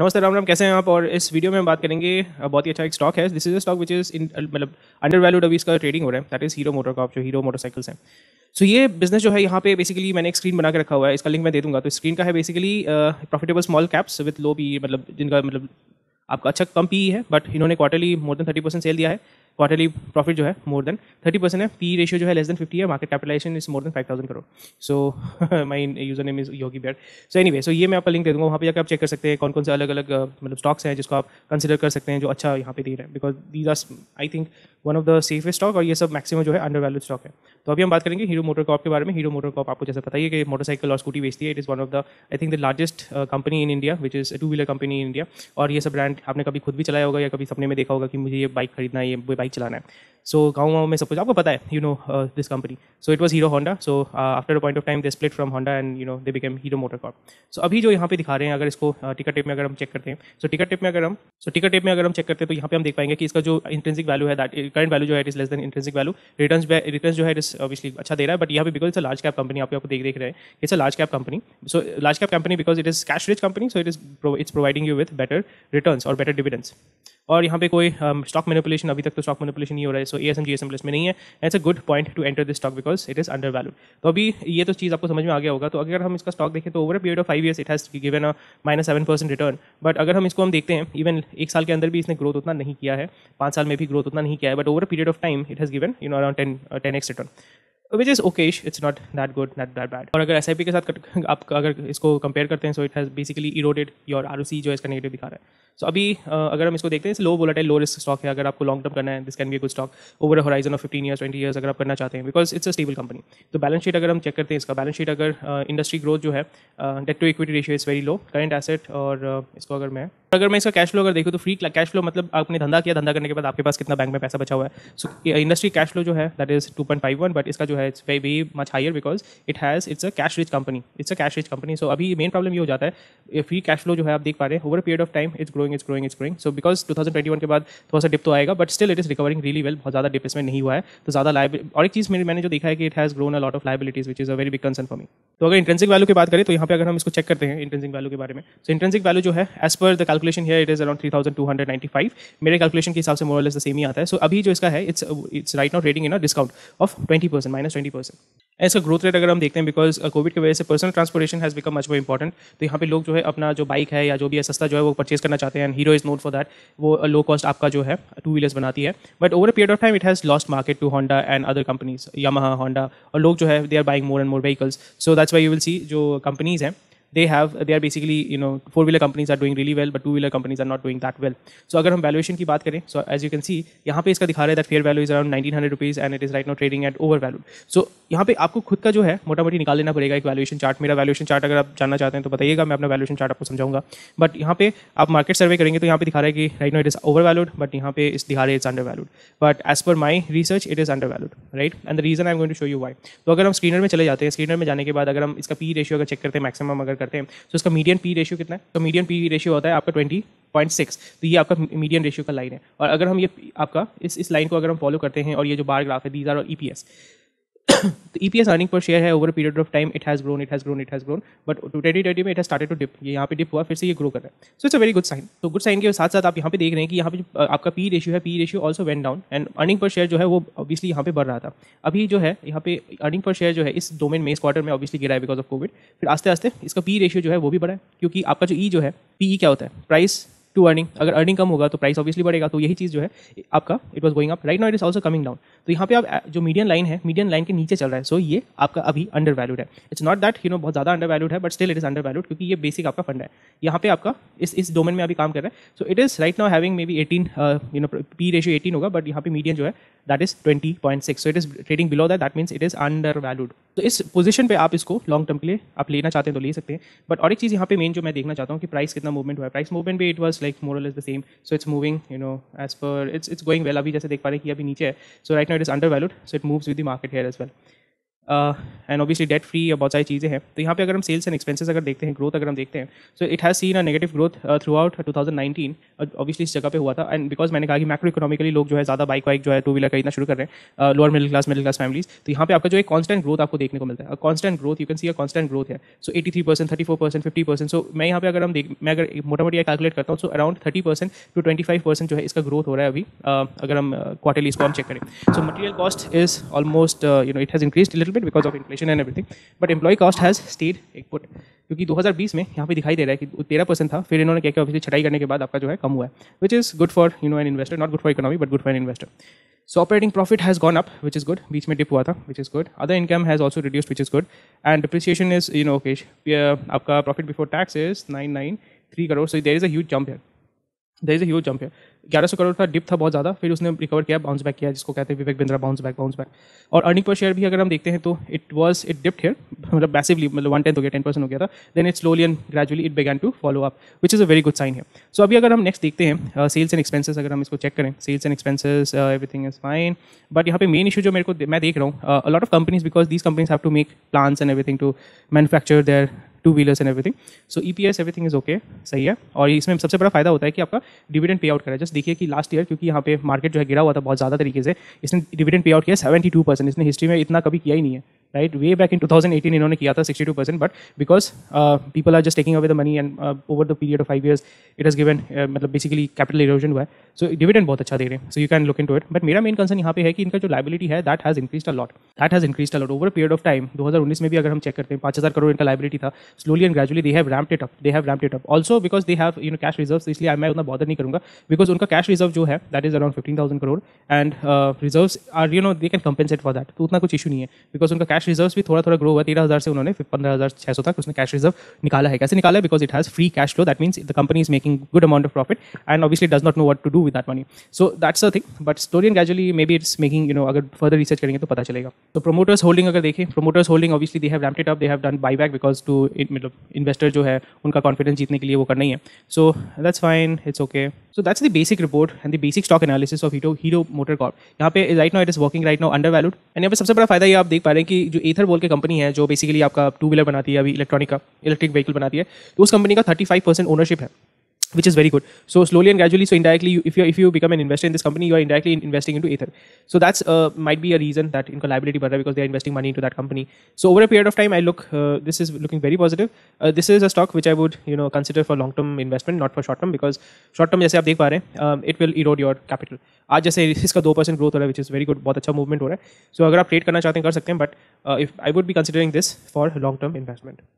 नमस्ते राम राम कैसे हैं आप और इस वीडियो में हम बात करेंगे बहुत ही अच्छा एक स्टॉक है this is a stock which is in मतलब अंडर वैल्यूड अभी इसका ट्रेडिंग हो रहा है दैट इज हीरो मोटर का जो हीरो मोटरसाइकिल्स हैं सो ये बिजनेस जो है यहाँ पे बेसिकली मैंने एक स्क्रीन बना के रखा हुआ है इसका लिंक मैं दे दूंगा तो स्क्रीन का है basically profitable small caps with low भी मतलब जिनका मतलब आपका अच्छा कम पी e है बट इन्होंने quarterly more than thirty percent sale दिया है क्वार्टरली प्रॉफिट जो है मोर देन थर्टी परसेंट है पी रेशियो जो है लेस देन फिफ्टी है market capitalization is more than five thousand crore so my user name is Yogi bat so anyway so ये मैं आपका लिंक दे दूंगा वहाँ पर जाकर आप चेक कर सकते हैं कौन कौन से अलग अलग मतलब स्टॉक्स हैं जिसको आप कंसिडर कर सकते हैं जो अच्छा यहाँ पे दे रहे हैं because these are I think one of the safest stock और ये सब मैक्सिमम जो है अंडर वैल्यू स्टॉक है तो अभी हम बात करेंगे हीरो मोटर कॉप के बारे में हीरो मोटर कॉप आपको जैसे पता ही है कि मोटरसाइकिल और स्कूटी बेचती है it is one of the I think the largest company in India which is two wheeler company in India और ये सब ब्रांड आपने कभी खुद भी चलाया होगा या कभी सपने में देखा होगा कि मुझे ये बाइक खरीदना है ये बाइक चलाना है सो गाँव गाँव में सपोज आपको पता है you know this company so it was Hero Honda so after a point of time they split from Honda and you know they became Hero motor Corp so अभी जो यहाँ पे दिखा रहे हैं अगर इसको टिकट uh, टेप में अगर हम चेक करते हैं सो टिकट टेप में अगर हम सो टिकट टेप में अगर हम चेक करते हैं तो यहाँ पे हम देख पाएंगे कि इसका जो इंटेंसिक वैल्यू है दैट करंट वैल्यू जो है it is less than intrinsic value return return जो है इट इज ऑब्वियसली अच्छा दे रहा है बट यहाँ पे because it's a large cap company आपको आपको देख देख रहे हैं it's a large cap company so large cap company because it is cash rich company so it is it's providing you with better return और better dividends और यहाँ पे कोई स्टॉक um, मेनिपुलेशन अभी तक तो स्टॉक मेनिपुलेशन नहीं हो रहा है so A S M G S M plus में नहीं है it's a good point to enter this stock because it is under value तो अभी ये तो चीज़ आपको समझ में आ गया होगा तो अगर हम इसका स्टॉक देखें तो over period of five years it has given a minus seven percent return but अगर हम इसको हम देखते हैं इवन एक साल के अंदर भी इसने ग्रोथ उतना नहीं किया है पाँच साल में भी ग्रोथ उतना नहीं किया है but over period of time it has given you know around ten ten X return which is okayish it's not that good not that bad और अगर एस के साथ आप अगर इसको कंपेयर करते हैं so it has basically eroded your R जो इसका नेगेटिव दिखा रहा है सो so, अभी uh, अगर हम इसको देखते हैं लो बोला लो रिस्क स्टॉक है अगर आपको लॉन्ग टर्म करना है this can be good stock over a horizon of fifteen year twenty years अगर आप करना चाहते हैं because it's a stable company तो बैलेंस शीट अगर हम चेक करते हैं इसका बैलेंस शीट अगर इंडस्ट्री ग्रोथ जो है debt to equity ratio is very low current asset और uh, इसको अगर मैं अगर मैं इसका कैश फ्लो अगर देखूँ तो फ्री कैश फ्लो मतलब आपने धंधा किया धंधा करने के बाद आपके पास कितना बैंक में पैसा बचा हुआ है सो इंडस्ट्री कैश फ्लो जो है दैट इज वन बट इसका जो है it's way much higher because it has it's a cash rich company it's a cash rich company so अभी मेन प्रॉब्लम ये हो जाता है फ्री कैश फ्लो जो है आप देख पा रहे हैं over period of time it's growing it's growing it's growing so because two के बाद थोड़ा सा डिप तो आएगा but still it is recovering really well बहुत ज़्यादा डिप इसमें नहीं हुआ है तो ज़्यादा लाइब और एक चीज़ मेरी मैंने जो देखा है कि it has grown a lot of liabilities which is a very big concern for me तो अगर इंटेंसिक वैल्यू की बात करें तो यहाँ पे अगर हम इसको चेक करते हैं इंटेंसिक वैल्यू के बारे में सो इंट्रेंसिक वैल्यू जो है एज पर द कल calculation here it is around 3295 मेरे calculation के हिसाब से more or less the same ही आता है so अभी जो इसका है it's it's right now trading in a discount of 20% minus 20% इसका ग्रोथ रेट अगर हम देखते हैं बिकॉज कोविड uh, की वजह से personal transportation has become much more important तो यहाँ पे लोग जो है अपना जो बाइक है या जो भी है सस्ता जो है वो परचेज करना चाहते हैं Hero is not for that वो लो uh, कॉस्ट आपका जो है टू व्हीलर्स बनाती है but over period of time it has lost market to Honda and other companies Yamaha Honda और लोग जो है they are buying more and more vehicles so that's why you will see जो companies हैं they have they are basically you know four wheeler companies are doing really well but two wheeler companies are not doing that well so अगर हम valuation की बात करें so as you can see यहाँ पे इसका दिखा रहा that fair value is around 1900 rupees and it is right now trading at overvalued so यहाँ पे आपको खुद का जो है मोटा मोटी निकाल लेना पड़ेगा एक वैल्यूशन चार्ट मेरा वैल्यूशन चार्ट अगर आप जानना चाहते हैं तो बताइएगा मैं अपना वैल्यूशन चार्ट आपको समझाऊंगा बट यहाँ पे आप मार्केट सर्वे करेंगे तो यहाँ पे दिखा रहा है कि right now it is overvalued but यहाँ पे इस दिखा रहे it's undervalued but as per my research it is undervalued right and the reason I am going to show you why तो अगर हम स्क्रीनर में चले जाते हैं स्क्रीनर में जाने के बाद अगर हम इसका पी रेशियो अगर चेक करते हैं मैक्सिमम अगर करते हैं तो इसका मीडियम पी रेशियो कितना है तो मीडियम पी रेशियो होता है आपका ट्वेंटी पॉइंट सिक्स तो ये आपका मीडियम रेशियो का लाइन है और अगर हम ये आपका इस इस लाइन को अगर हम फॉलो करते हैं और ये जो बार ग्राफ है these are E P S तो E P S earning per share है over period of time it has grown it has grown it has grown but twenty twenty में इट स्टार्टेड टू डिप ये यहाँ पे dip हुआ फिर से ये ग्रो कर रहा है so it's a very good sign तो गुड साइन के साथ साथ आप यहाँ पे देख रहे हैं कि यहाँ पे आपका पी रेशियो है P ratio also went down and earning per share जो है वो ऑब्वियसली यहाँ पे बढ़ रहा था अभी जो है यहाँ पे अर्निंग पर शेयर जो है इस डोमेन में इस क्वार्टर में ऑब्वियसली गिरा है बिकॉज ऑफ कोविड फिर आस्ते आस्ते इसका पी रेशियो जो है वो भी बढ़ा है क्योंकि आपका जो ई e जो है पी e क्या होता है प्राइस टू अर्निंग अगर अर्निंग कम होगा तो प्राइस ऑब्वियसली बढ़ेगा तो यही चीज़ जो है आपका it was going up right now it is also coming down तो यहाँ पे आप जो मीडियम लाइन है मीडियम लाइन के नीचे चल रहा है सो so ये आपका अभी अंडर वैल्यूड है it's not that you know बहुत ज़्यादा अंडर वैल्यूड है but still it is undervalued क्योंकि ये बेसिक आपका फंड है यहाँ पे आपका इस इस डोमेन में अभी काम कर रहा है so it is right now having maybe eighteen you know P ratio eighteen होगा बट यहाँ पे मीडियम जो है that is twenty point six so it is trading below that that means it is undervalued तो इस position पे आप इसको लॉन्ग टर्म के लिए आप लेना चाहते हैं तो ले सकते हैं बट और एक चीज़ यहाँ पे मेन जो मैं देखना चाहता हूँ कि प्राइस कितना मूवमेंट हुआ है प्राइस मूवमेंट भी it was like more or less the same. So it's moving, you know, as per it's it's going well. just we here, So right now it is undervalued, so it moves with the market here as well. And obviously debt free या बहुत सारी चीज़ें हैं तो यहाँ पे अगर हम सेल्स एंड एक्सपेंसेस अगर देखते हैं ग्रोथ अगर हम देखते हैं so it has seen a negative growth throughout two thousand nineteen obviously इस जगह पे हुआ था एंड बिकॉज मैंने कहा कि मैक्रो इकोनॉमिकली लोग जो है ज़्यादा बाइक वाइक जो है टू व्हीलर खरीदना शुरू कर रहे हैं lower middle class middle class families तो यहाँ पे आपका जो एक कॉन्स्टेंट ग्रोथ आपको देखने को मिलता है constant growth you can see a constant growth है so eighty three percent thirty four percent fifty percent so मैं यहाँ पे अगर हम देख मैं अगर मोटा मोटी कैलकुलेट करता हूँ so around thirty percent to twenty five percent जो है इसका ग्रोथ हो रहा है अभी uh, अगर हम क्वार्टरली uh, इसको हम चेक करें so material cost is almost you know it has increase little bit because of inflation and everything but employee cost has stayed एक पुट क्योंकि 2020 में यहाँ पे दिखाई दे रहा है कि तेरह परसेंट था फिर इन्होंने क्या क्या ऑफिस छटाई करने के बाद आपका जो है कम हुआ है which is good for you know an investor not good for economy but good for an investor so operating profit has gone up which is good बीच में डिप हुआ था which is good other income has also reduce which is good and depreciation is you know ओकेश आपका profit before tax is nine nine three crore so there is a huge jump है there is a jump है ग्यारह सौ करोड़ का dip था बहुत ज़्यादा फिर उसने रिकवर किया बाउंस बैक किया जिसको कहते हैं Vivek Bindra bounce back bounce back और अर्निंग पर शेयर भी अगर हम देखते हैं तो it was it dipped here मतलब मैसिवली मतलब वन टेन हो गया टेन परसेंट हो गया था then it slowly and gradually it began to follow up which is a very good sign है सो अभी अगर हम नेक्स्ट देखते हैं सेल्स एंड एक्सपेंसेस अगर हम इसको चेक करें sales and expenses everything is fine but यहाँ पे मेन इशू जो मेरे को मैं देख रहा हूँ lot of companies because these companies have to make plans and everything to manufacture their two wheelers and everything so E P S everything is okay सही है और इसमें सबसे बड़ा फायदा होता है कि आपका डिविडेंड पे आउट करा जस्ट देखिए कि लास्ट ईयर क्योंकि यहाँ पे मार्केट जो है गिरा हुआ था बहुत ज़्यादा तरीके से इसने डिविडेंड पे आउट किया सेवेंटी टू परसेंट इसने हिस्ट्री में इतना कभी किया ही नहीं है राइट वे बैक इन 2018 इन्होंने किया था 62 percent but because people are just taking away the money and over the period of five years it is given मतलब बेसिकली कैपिटल इरोजन हुआ है सो डिविडेंड बहुत अच्छा दे रहे हैं so you can look into it but मेरा main concern यहाँ पे है कि इनका जो लाइबिलिटी है that has increase a lot that has increase a lot over period of time उन्नीस में भी अगर हम चेक करते हैं पाँच हज़ार करोड़ इनका लाइबिलिटी था slowly and gradually they have ramped it up they have ramped it up also because they have you know cash reserve इसलिए मैं उतना बॉदर नहीं करूँगा बिकॉज उनका कैश रिजर्व जो है that is around fifteen thousand crore and reserve are you know they can compensate for that तो उतना कुछ इशू नहीं है बिकॉज उनका कैश कैश रिजर्व भी थोड़ा थोड़ा ग्रो हुआ तेरह हज़ार से उन्होंने पंद्रह हज़ार छह सौ तक उसने कैश रिजर्व निकाला है कैसे निकाला है because it has free cash flow that means the company is making good amount of profit and obviously does not know what to do with that money so that's a thing but story and gradually maybe it's making you know अगर further research करेंगे तो पता चलेगा तो promoters holding अगर देखें promoters holding obviously they have ramped up they have done buy back because to मतलब investor जो है उनका कॉन्फिडेंस जीतने के लिए वो करना ही है so that's fine it's okay so that's the basic report and the basic stock analysis of Hero Hero motor MotoCorp यहाँ पे right now it is working right now undervalued and यहाँ पे सबसे बड़ा फायदा ये आप देख पा रहे हैं कि जो एथर बोल के कंपनी है जो बेसिकली आपका टू व्हीलर बनाती है अभी इलेक्ट्रॉनिक का इलेक्ट्रिक व्हीकल बनाती है तो उस कंपनी का थर्टी फाइव परसेंट ओनरशिप है which is very good. So slowly and gradually, so indirectly, you, if you if you become an investor in this company, you are indirectly in investing into Ether. So that's uh, might be a reason that in collability better because they are investing money into that company. So over a period of time, I look uh, this is looking very positive. Uh, this is a stock which I would you know consider for long term investment, not for short term because short term जैसे आप देख पा रहे हैं it will erode your capital आज जैसे इसका 2% growth, हो रहा है विच इज़ वेरी गुड बहुत अच्छा मूवमेंट हो रहा है सो so, अगर आप ट्रेड करना चाहते हैं कर सकते हैं बट इफ आई वुड भी considering this for long term